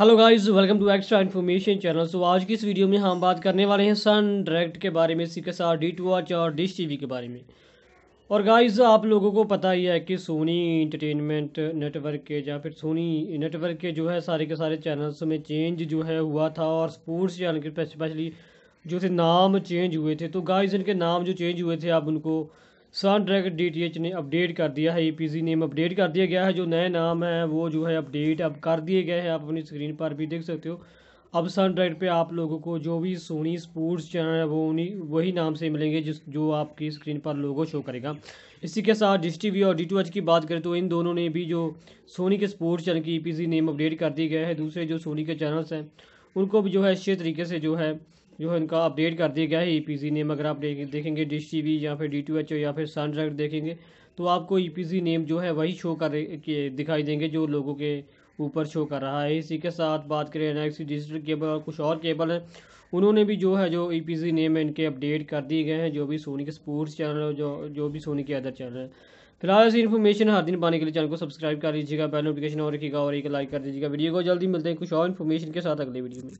hello guys welcome to extra information channel so आज की इस वीडियो में हम बात करने वाले हैं सन डायरेक्ट के बारे में के साथ डी टू वॉच और डिश टी के बारे में और गाइस आप लोगों को पता ही है कि सोनी इंटरटेनमेंट नेटवर्क के या फिर सोनी नेटवर्क के जो है सारे के सारे चैनल्स में चेंज जो है हुआ था और स्पोर्ट्स चैनल के स्पेशली जो थे नाम चेंज हुए थे तो गाइज इनके नाम जो चेंज हुए थे आप उनको सन टी एच ने अपडेट कर दिया है ईपीसी नेम अपडेट कर दिया गया है जो नए नाम है वो जो है अपडेट अब कर दिए गए हैं आप अपनी स्क्रीन पर भी देख सकते हो अब सन ट्रैक पे आप लोगों को जो भी सोनी स्पोर्ट्स चैनल है वो उन्हीं वही नाम से मिलेंगे जिस जो आपकी स्क्रीन पर लोगों शो करेगा इसी के साथ डिश टी और डी टू एच की बात करें तो इन दोनों ने भी जो सोनी के स्पोर्ट्स चैनल की ई नेम अपडेट कर दिए गए हैं दूसरे जो सोनी के चैनल्स हैं उनको भी जो है अच्छे तरीके से जो है जो है इनका अपडेट कर दिया गया है ई e नेम अगर आप देखेंगे डिश टी या फिर डी या फिर सन डायरेक्ट देखेंगे तो आपको ई e नेम जो है वही शो कर दिखाई देंगे जो लोगों के ऊपर शो कर रहा है इसी के साथ बात करें एन डिजिटल केबल और कुछ और केबल हैं उन्होंने भी जो है जो ई e नेम है इनके अपडेट कर दिए गए हैं जो भी सोनी के स्पोर्ट्स चैनल और जो जो भी सोनी के अदर चैनल हैं फिलहाल ऐसी इन्फॉर्मेशन हर दिन पाने के लिए चैनल को सब्सक्राइब कर लीजिएगा बेल नोटिफिकेशन और रखिएगा और एक लाइक कर दीजिएगा वीडियो को जल्दी मिलते हैं कुछ और इन्फॉर्मेशन के साथ अगले वीडियो में